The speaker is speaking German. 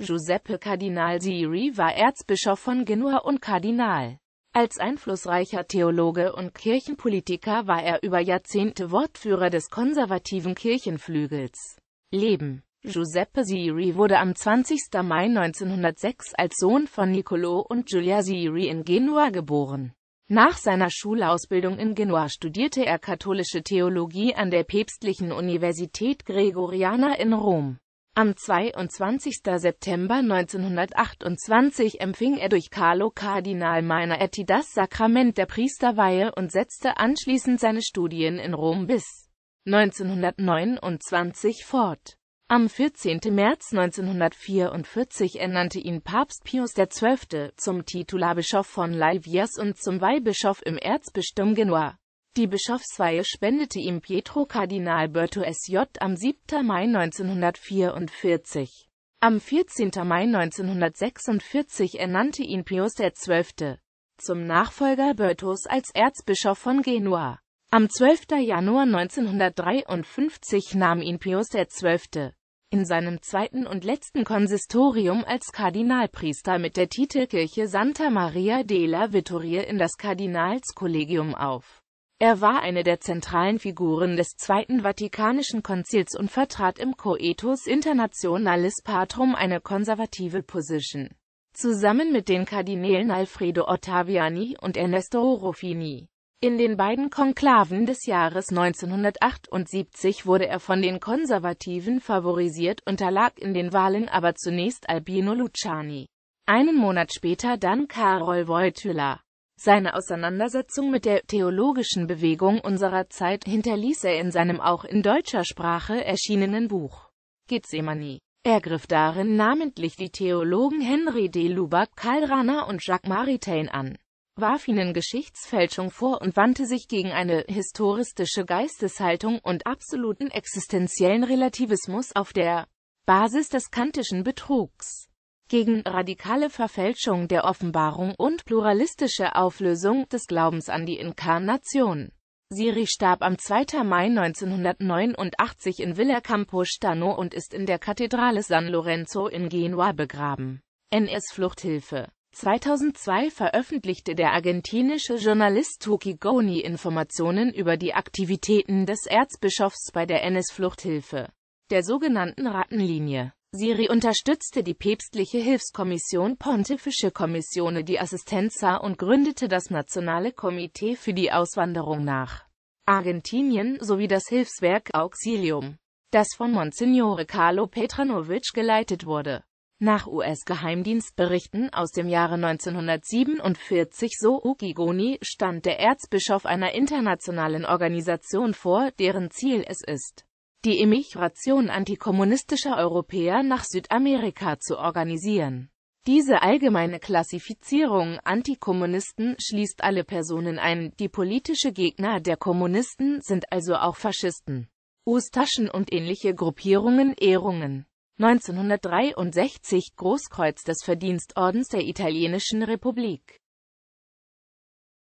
Giuseppe Kardinal Siri war Erzbischof von Genua und Kardinal. Als einflussreicher Theologe und Kirchenpolitiker war er über Jahrzehnte Wortführer des konservativen Kirchenflügels. Leben Giuseppe Siri wurde am 20. Mai 1906 als Sohn von Niccolò und Giulia Siri in Genua geboren. Nach seiner Schulausbildung in Genua studierte er katholische Theologie an der Päpstlichen Universität Gregoriana in Rom. Am 22. September 1928 empfing er durch Carlo Kardinal Mainarti das Sakrament der Priesterweihe und setzte anschließend seine Studien in Rom bis 1929 fort. Am 14. März 1944 ernannte ihn Papst Pius XII. zum Titularbischof von Laivieres und zum Weihbischof im Erzbistum Genua. Die Bischofsweihe spendete ihm Pietro Kardinal Bertone am 7. Mai 1944. Am 14. Mai 1946 ernannte ihn Pius XII. zum Nachfolger Bertos als Erzbischof von Genua. Am 12. Januar 1953 nahm ihn Pius XII. in seinem zweiten und letzten Konsistorium als Kardinalpriester mit der Titelkirche Santa Maria della Vittoria in das Kardinalskollegium auf er war eine der zentralen Figuren des Zweiten Vatikanischen Konzils und vertrat im Coetus Internationalis Patrum eine konservative Position. Zusammen mit den Kardinälen Alfredo Ottaviani und Ernesto Ruffini. In den beiden Konklaven des Jahres 1978 wurde er von den Konservativen favorisiert, unterlag in den Wahlen aber zunächst Albino Luciani. Einen Monat später dann Karol Wojtyla. Seine Auseinandersetzung mit der theologischen Bewegung unserer Zeit hinterließ er in seinem auch in deutscher Sprache erschienenen Buch Gethsemane. Er griff darin namentlich die Theologen Henry de Lubac, Karl Rahner und Jacques Maritain an, warf ihnen Geschichtsfälschung vor und wandte sich gegen eine historistische Geisteshaltung und absoluten existenziellen Relativismus auf der Basis des kantischen Betrugs gegen radikale Verfälschung der Offenbarung und pluralistische Auflösung des Glaubens an die Inkarnation. Siri starb am 2. Mai 1989 in Villa Campostano und ist in der Kathedrale San Lorenzo in Genua begraben. NS-Fluchthilfe 2002 veröffentlichte der argentinische Journalist Tuki Goni Informationen über die Aktivitäten des Erzbischofs bei der NS-Fluchthilfe, der sogenannten Rattenlinie. Siri unterstützte die päpstliche Hilfskommission Pontifische Kommissione die Assistenza und gründete das Nationale Komitee für die Auswanderung nach Argentinien sowie das Hilfswerk Auxilium, das von Monsignore Carlo Petranovic geleitet wurde. Nach US-Geheimdienstberichten aus dem Jahre 1947 so Ukigoni stand der Erzbischof einer internationalen Organisation vor, deren Ziel es ist, die Emigration antikommunistischer Europäer nach Südamerika zu organisieren. Diese allgemeine Klassifizierung Antikommunisten schließt alle Personen ein, die politische Gegner der Kommunisten sind also auch Faschisten. Ustaschen und ähnliche Gruppierungen Ehrungen 1963 Großkreuz des Verdienstordens der Italienischen Republik